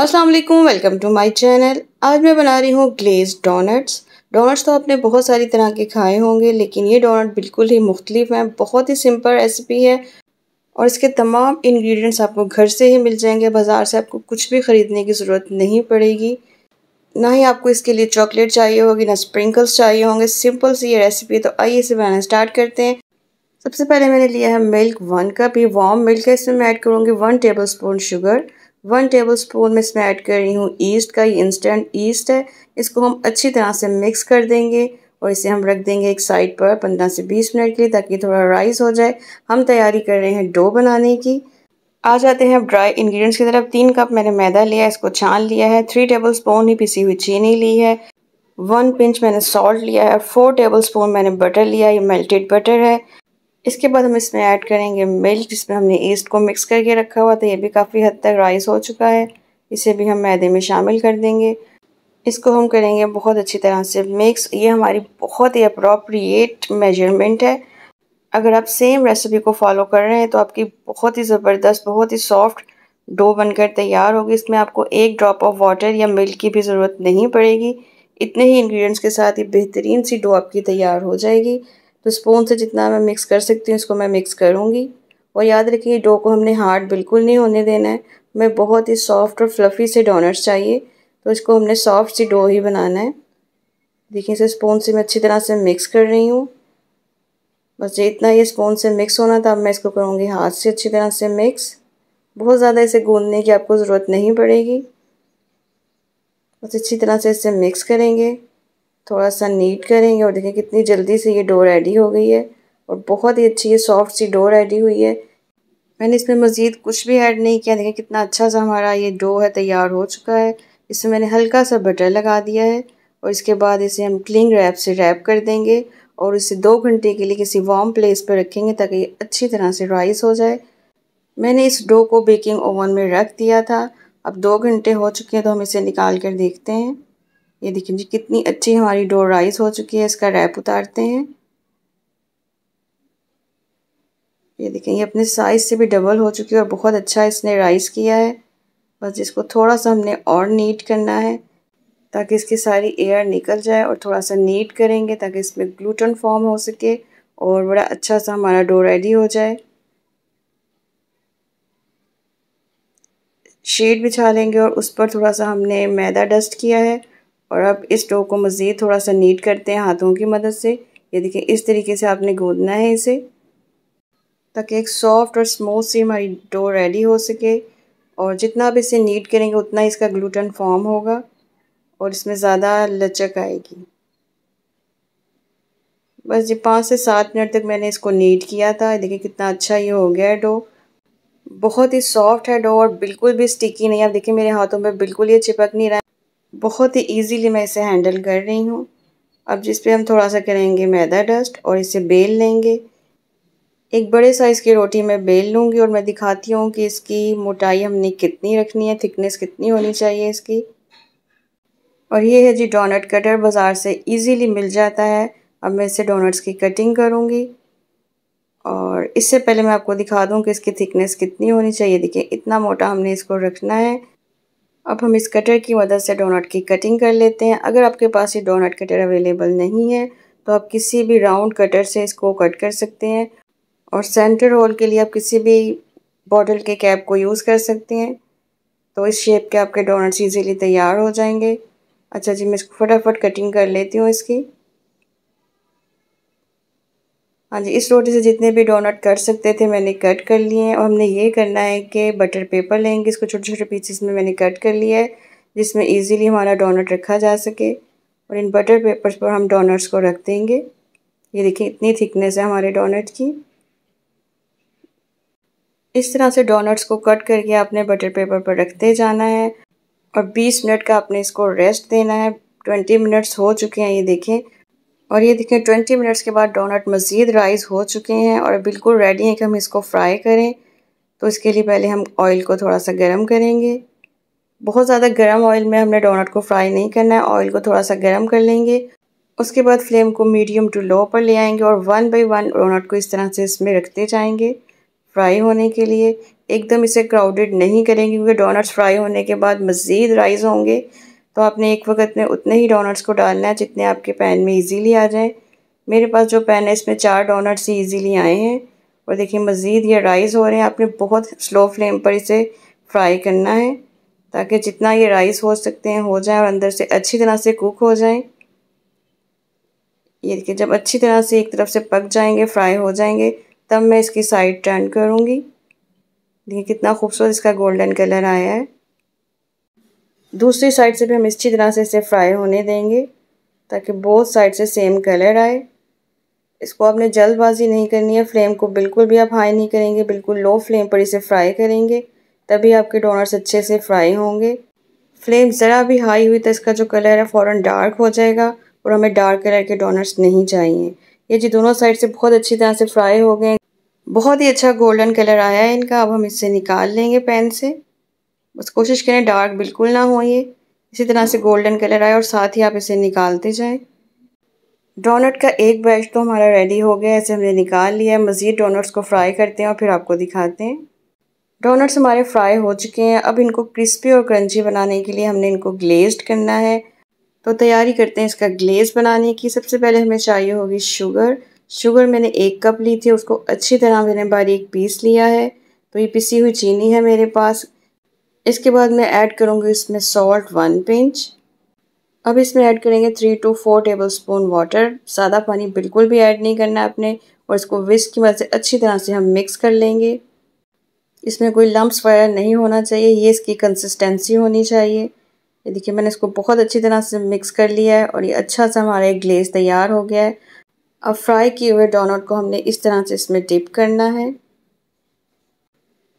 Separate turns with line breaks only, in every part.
अस्सलाम वालेकुम welcome to my channel आज मैं बना रही हूँ ग्लेज डोनट्स डोनट्स तो आपने बहुत सारी तरह के खाए होंगे लेकिन ये डोनट बिल्कुल ही मुख्तलिफ हैं बहुत ही सिंपल रेसिपी है और इसके तमाम इंग्रेडिएंट्स आपको घर से ही मिल जाएंगे बाज़ार से आपको कुछ भी ख़रीदने की ज़रूरत नहीं पड़ेगी ना ही आपको इसके लिए चॉकलेट चाहिए होगी ना स्प्रिंकल्स चाहिए होंगे सिंपल सी ये रेसिपी है तो आइए इसे बनाना स्टार्ट करते हैं सबसे पहले मैंने लिया है मिल्क वन कप ये वार्म मिल्क है इसमें मैं ऐड करूँगी one tablespoon sugar one tablespoon में इसमें ऐड कर रही हूँ ईस्ट का ये इंस्टेंट ईस्ट है इसको हम अच्छी तरह से मिक्स कर देंगे और इसे हम रख देंगे एक साइड पर पंद्रह से बीस मिनट के लिए ताकि थोड़ा राइस हो जाए हम तैयारी कर रहे हैं डो बनाने की आ जाते हैं अब ड्राई इंग्रेडिएंट्स की तरफ तीन कप मैंने मैदा लिया इसको छान लिया है थ्री टेबल स्पून ही पिसी हुई चीनी ली है वन पिंच मैंने सॉल्ट लिया है फोर टेबल स्पून मैंने बटर लिया है ये मेल्टेड बटर है इसके बाद हम इसमें ऐड करेंगे मिल्क जिसमें हमने ईस्ट को मिक्स करके रखा हुआ था ये भी काफ़ी हद तक राइस हो चुका है इसे भी हम मैदे में शामिल कर देंगे इसको हम करेंगे बहुत अच्छी तरह से मिक्स ये हमारी बहुत ही अप्रोप्रिएट मेजरमेंट है अगर आप सेम रेसिपी को फॉलो कर रहे हैं तो आपकी बहुत ही ज़बरदस्त बहुत ही सॉफ्ट डो बनकर तैयार होगी इसमें आपको एक ड्रॉप ऑफ वाटर या मिल्क की भी ज़रूरत नहीं पड़ेगी इतने ही इंग्रेडिएंट्स के साथ ही बेहतरीन सी डो आपकी तैयार हो जाएगी तो स्पून से जितना मैं मिक्स कर सकती हूँ इसको मैं मिक्स करूँगी और याद रखिए डो को हमने हार्ड बिल्कुल नहीं होने देना है हमें बहुत ही सॉफ्ट और फ्लफ़ी से डोनट्स चाहिए तो इसको हमने सॉफ्ट सी डो ही बनाना है देखिए इसे स्पून से मैं अच्छी तरह से मिक्स कर रही हूँ बस ये इतना ये स्पून से मिक्स होना था अब मैं इसको करूँगी हाथ से अच्छी तरह से मिक्स बहुत ज़्यादा इसे गूंदने की आपको ज़रूरत नहीं पड़ेगी बस अच्छी तरह से इसे मिक्स करेंगे थोड़ा सा नीट करेंगे और देखें कितनी जल्दी से ये डो रेडी हो गई है और बहुत ही अच्छी ये सॉफ्ट सी डो रेडी हुई है मैंने इसमें मज़ीद कुछ भी ऐड नहीं किया देखें कितना अच्छा सा हमारा ये डो है तैयार हो चुका है इसमें मैंने हल्का सा बटर लगा दिया है और इसके बाद इसे हम क्लिंग रैप से रैप कर देंगे और इसे दो घंटे के लिए किसी वार्म प्लेस पर रखेंगे ताकि ये अच्छी तरह से राइस हो जाए मैंने इस डो को बेकिंग ओवन में रख दिया था अब दो घंटे हो चुके हैं तो हम इसे निकाल कर देखते हैं ये देखिए जी कितनी अच्छी हमारी डो राइस हो चुकी है इसका रैप उतारते हैं ये देखें ये अपने साइज़ से भी डबल हो चुकी है और बहुत अच्छा इसने राइस किया है बस इसको थोड़ा सा हमने और नीट करना है ताकि इसकी सारी एयर निकल जाए और थोड़ा सा नीट करेंगे ताकि इसमें ग्लूटन फॉर्म हो सके और बड़ा अच्छा सा हमारा डो रेडी हो जाए शीट बिछा लेंगे और उस पर थोड़ा सा हमने मैदा डस्ट किया है और अब इस डो को मज़ीद थोड़ा सा नीट करते हैं हाथों की मदद से ये देखिए इस तरीके से आपने गोदना है इसे ताकि एक सॉफ्ट और स्मूथ सी हमारी डो रेडी हो सके और जितना आप इसे नीट करेंगे उतना इसका ग्लूटन फॉर्म होगा और इसमें ज़्यादा लचक आएगी बस ये पाँच से सात मिनट तक मैंने इसको नीट किया था देखिए कितना अच्छा ये हो गया है डो बहुत ही सॉफ्ट है डो और बिल्कुल भी स्टिकी नहीं आप देखिए मेरे हाथों में बिल्कुल ये चिपक नहीं रहा है बहुत ही इजीली मैं इसे हैंडल कर रही हूँ अब जिस पे हम थोड़ा सा करेंगे मैदा डस्ट और इसे बेल लेंगे एक बड़े साइज़ की रोटी मैं बेल लूँगी और मैं दिखाती हूँ कि इसकी मोटाई हमने कितनी रखनी है थिकनेस कितनी होनी चाहिए इसकी और ये है जी डोनट कटर बाज़ार से ईज़िली मिल जाता है अब मैं इसे डोनट्स की कटिंग करूँगी और इससे पहले मैं आपको दिखा दूँ कि इसकी थिकनेस कितनी होनी चाहिए देखिए इतना मोटा हमने इसको रखना है अब हम इस कटर की मदद से डोनट की कटिंग कर लेते हैं अगर आपके पास ये डोनट कटर अवेलेबल नहीं है तो आप किसी भी राउंड कटर से इसको कट कर सकते हैं और सेंटर होल के लिए आप किसी भी बॉटल के कैप को यूज़ कर सकते हैं तो इस शेप के आपके डोनट्स इजीली तैयार हो जाएंगे अच्छा जी मैं इसको फटाफट कटिंग कर लेती हूँ इसकी हाँ जी इस रोटी से जितने भी डोनट कर सकते थे मैंने कट कर लिए हैं और हमने ये करना है कि बटर पेपर लेंगे इसको छोटे छोटे पीसेस में मैंने कट कर लिया है जिसमें इजीली हमारा डोनट रखा जा सके और इन बटर पेपर्स पर हम डोनट्स को रख देंगे ये देखिए इतनी थिकनेस है हमारे डोनट की इस तरह से डोनट्स को कट करके आपने बटर पेपर पर रखते जाना है और बीस मिनट का आपने इसको रेस्ट देना है ट्वेंटी मिनट्स हो चुके हैं ये देखें और ये देखें 20 मिनट्स के बाद डोनट मज़ीद राइज़ हो चुके हैं और बिल्कुल रेडी हैं कि हम इसको फ्राई करें तो इसके लिए पहले हम ऑयल को थोड़ा सा गर्म करेंगे बहुत ज़्यादा गर्म ऑयल में हमने डोनट को फ्राई नहीं करना है ऑयल को थोड़ा सा गर्म कर लेंगे उसके बाद फ्लेम को मीडियम टू लो पर ले आएंगे और वन बाई वन डोनट को इस तरह से इसमें रखते जाएंगे फ्राई होने के लिए एकदम इसे क्राउडेड नहीं करेंगे क्योंकि डोनट्स फ्राई होने के बाद मज़ीद राइज़ होंगे तो आपने एक वक्त में उतने ही डोनट्स को डालना है जितने आपके पैन में इजीली आ जाएं मेरे पास जो पैन है इसमें चार डोनट्स ही ईजीली आए हैं और देखिए मज़ीद ये राइस हो रहे हैं आपने बहुत स्लो फ्लेम पर इसे फ्राई करना है ताकि जितना ये राइस हो सकते हैं हो जाए और अंदर से अच्छी तरह से कुक हो जाए ये देखिए जब अच्छी तरह से एक तरफ से पक जाएंगे फ्राई हो जाएंगे तब मैं इसकी साइड टर्न करूँगी देखिए कितना खूबसूरत इसका गोल्डन कलर आया है दूसरी साइड से भी हम इसी तरह से इसे फ्राई होने देंगे ताकि बोथ साइड से सेम कलर आए इसको आपने जल्दबाजी नहीं करनी है फ्लेम को बिल्कुल भी आप हाई नहीं करेंगे बिल्कुल लो फ्लेम पर इसे फ्राई करेंगे तभी आपके डोनट्स अच्छे से फ्राई होंगे फ्लेम ज़रा भी हाई हुई तो इसका जो कलर है फ़ौर डार्क हो जाएगा और हमें डार्क कलर के डोनट्स नहीं चाहिए ये जी दोनों साइड से बहुत अच्छी तरह से फ्राई हो गए बहुत ही अच्छा गोल्डन कलर आया है इनका अब हम इसे निकाल लेंगे पैन से बस कोशिश करें डार्क बिल्कुल ना हो ये इसी तरह से गोल्डन कलर आए और साथ ही आप इसे निकालते जाएं डोनट का एक बैच तो हमारा रेडी हो गया ऐसे हमने निकाल लिया मज़ीद डोनट्स को फ्राई करते हैं और फिर आपको दिखाते हैं डोनट्स हमारे फ्राई हो चुके हैं अब इनको क्रिस्पी और क्रंची बनाने के लिए हमने इनको ग्लेज्ड करना है तो तैयारी करते हैं इसका ग्लेज बनाने की सबसे पहले हमें चाहिए होगी शुगर शुगर मैंने एक कप ली थी उसको अच्छी तरह मैंने बारीक पीस लिया है तो ये पिसी हुई चीनी है मेरे पास इसके बाद मैं ऐड करूँगी इसमें सॉल्ट वन पिंच अब इसमें ऐड करेंगे three to four tablespoon water सादा पानी बिल्कुल भी ऐड नहीं करना आपने और इसको विस्क की मदद से अच्छी तरह से हम मिक्स कर लेंगे इसमें कोई लम्ब वगैरह नहीं होना चाहिए ये इसकी कंसिस्टेंसी होनी चाहिए ये देखिए मैंने इसको बहुत अच्छी तरह से मिक्स कर लिया है और ये अच्छा सा हमारा एक ग्लेस तैयार हो गया है अब फ्राई किए हुए डोनट को हमने इस तरह से इसमें डिप करना है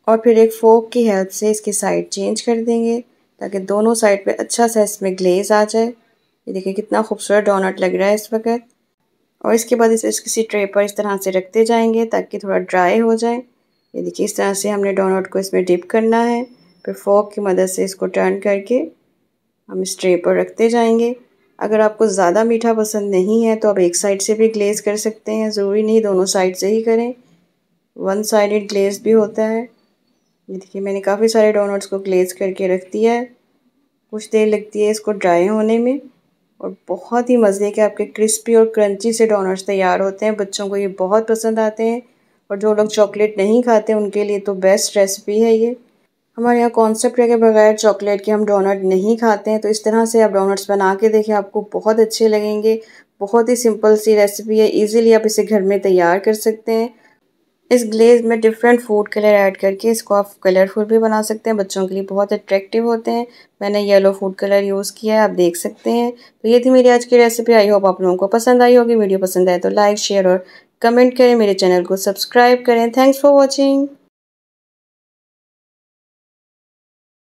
और फिर एक फोक की हेल्प से इसकी साइड चेंज कर देंगे ताकि दोनों साइड पे अच्छा सा इसमें ग्लेज आ जाए ये देखिए कितना खूबसूरत डोनट लग रहा है इस वक्त और इसके बाद इसे इस किसी ट्रे पर इस तरह से रखते जाएंगे ताकि थोड़ा ड्राई हो जाए ये देखिए इस तरह से हमने डोनट को इसमें डिप करना है फिर फोक की मदद से इसको टर्न करके हम इस ट्रे पर रखते जाएंगे अगर आपको ज़्यादा मीठा पसंद नहीं है तो आप एक साइड से भी ग्लेज़ कर सकते हैं ज़रूरी नहीं दोनों साइड से ही करें वन साइड ग्लेज भी होता है ये देखिए मैंने काफ़ी सारे डोनट्स को ग्लेज करके रख दिया है कुछ देर लगती है इसको ड्राई होने में और बहुत ही मज़े के आपके क्रिस्पी और क्रंची से डोनट्स तैयार होते हैं बच्चों को ये बहुत पसंद आते हैं और जो लोग चॉकलेट नहीं खाते उनके लिए तो बेस्ट रेसिपी है ये हमारे यहाँ कॉन्सेप्ट के बगैर चॉकलेट के हम डोनट नहीं खाते हैं तो इस तरह से आप डोनट्स बना के देखें आपको बहुत अच्छे लगेंगे बहुत ही सिंपल सी रेसिपी है इजीली आप इसे घर में तैयार कर सकते हैं इस ग्लेज में डिफरेंट फूड कलर ऐड करके इसको आप कलरफुल भी बना सकते हैं बच्चों के लिए बहुत अट्रैक्टिव होते हैं मैंने येलो फूड कलर यूज़ किया है आप देख सकते हैं तो ये थी मेरी आज की रेसिपी आई होप आप लोगों को पसंद आई होगी वीडियो पसंद आए तो लाइक शेयर और कमेंट करें मेरे चैनल को सब्सक्राइब करें थैंक्स फॉर वॉचिंग